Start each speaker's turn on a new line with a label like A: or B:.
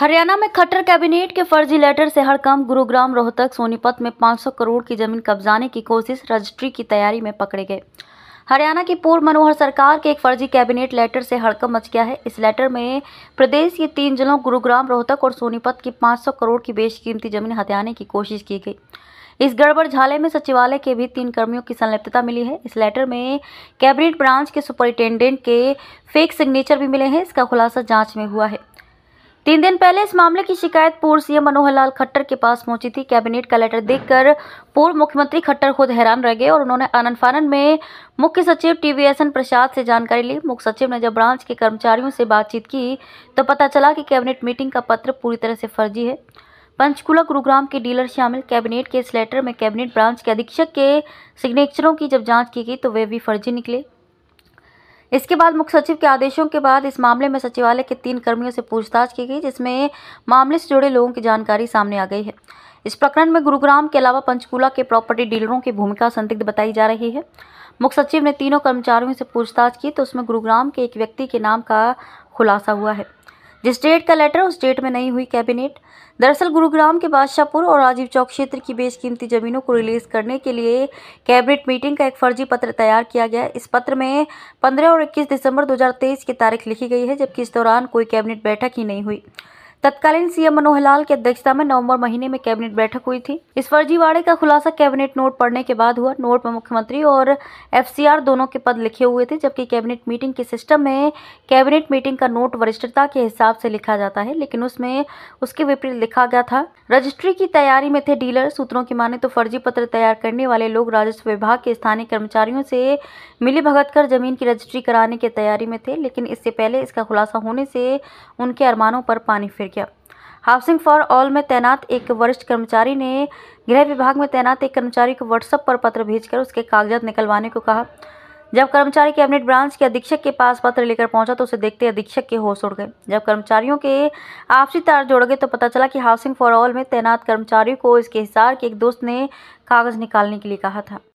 A: हरियाणा में खट्टर कैबिनेट के फर्जी लेटर से हड़कम गुरुग्राम रोहतक सोनीपत में 500 करोड़ की जमीन कब्जाने की कोशिश रजिस्ट्री की तैयारी में पकड़े गए हरियाणा की पूर्व मनोहर सरकार के एक फर्जी कैबिनेट लेटर से हड़कम मच गया है इस लेटर में प्रदेश के तीन जिलों गुरुग्राम रोहतक और सोनीपत की 500 करोड़ की बेशकीमती जमीन हथियाने की कोशिश की गई इस गड़बड़ झाले में सचिवालय के भी तीन कर्मियों की संलिप्तता मिली है इस लेटर में कैबिनेट ब्रांच के सुपरिटेंडेंट के फेक सिग्नेचर भी मिले हैं इसका खुलासा जाँच में हुआ है तीन दिन पहले इस मामले की शिकायत पूर्व सीएम मनोहर लाल खट्टर के पास पहुंची थी कैबिनेट का लेटर देखकर पूर्व मुख्यमंत्री खट्टर खुद हैरान रह गए और उन्होंने आनंद फानन में मुख्य सचिव टीवीएसएन प्रसाद से जानकारी ली मुख्य सचिव ने जब ब्रांच के कर्मचारियों से बातचीत की तो पता चला कि कैबिनेट मीटिंग का पत्र पूरी तरह से फर्जी है पंचकुला गुरुग्राम के डीलर शामिल कैबिनेट के इस लेटर में कैबिनेट ब्रांच के अधीक्षक के सिग्नेचरों की जब जांच की गई तो वे भी फर्जी निकले इसके बाद मुख्य सचिव के आदेशों के बाद इस मामले में सचिवालय के तीन कर्मियों से पूछताछ की गई जिसमें मामले से जुड़े लोगों की जानकारी सामने आ गई है इस प्रकरण में गुरुग्राम के अलावा पंचकूला के प्रॉपर्टी डीलरों की भूमिका संदिग्ध बताई जा रही है मुख्य सचिव ने तीनों कर्मचारियों से पूछताछ की तो उसमें गुरुग्राम के एक व्यक्ति के नाम का खुलासा हुआ है जिस डेट का लेटर उस डेट में नहीं हुई कैबिनेट दरअसल गुरुग्राम के बादशाहपुर और राजीव चौक क्षेत्र की बेशकीमती ज़मीनों को रिलीज़ करने के लिए कैबिनेट मीटिंग का एक फर्जी पत्र तैयार किया गया इस पत्र में 15 और 21 दिसंबर 2023 की तारीख लिखी गई है जबकि इस दौरान कोई कैबिनेट बैठक ही नहीं हुई तत्कालीन सीएम मनोहर लाल की अध्यक्षता में नवंबर महीने में कैबिनेट बैठक हुई थी इस फर्जीवाड़े का खुलासा कैबिनेट नोट पढ़ने के बाद हुआ नोट में मुख्यमंत्री और एफसीआर दोनों के पद लिखे हुए थे जबकि कैबिनेट मीटिंग के सिस्टम में कैबिनेट मीटिंग का नोट वरिष्ठता के हिसाब से लिखा जाता है लेकिन उसमें उसके विपरीत लिखा गया था रजिस्ट्री की तैयारी में थे डीलर सूत्रों की माने तो फर्जी पत्र तैयार करने वाले लोग राजस्व विभाग के स्थानीय कर्मचारियों से मिली भगत कर जमीन की रजिस्ट्री कराने की तैयारी में थे लेकिन इससे पहले इसका खुलासा होने से उनके अरमानों पर पानी फिर गया हाउसिंग फॉर ऑल में तैनात एक वरिष्ठ कर्मचारी ने गृह विभाग में तैनात एक कर्मचारी को व्हाट्सएप पर पत्र भेजकर उसके कागजात निकलवाने को कहा जब कर्मचारी कैबिनेट ब्रांच के अधीक्षक के पास पत्र लेकर पहुंचा तो उसे देखते अधीक्षक के होश उड़ गए जब कर्मचारियों के आपसी तार जोड़ गए तो पता चला कि हाउसिंग फॉर ऑल में तैनात कर्मचारियों को इसके हिसार के एक दोस्त ने कागज निकालने के लिए कहा था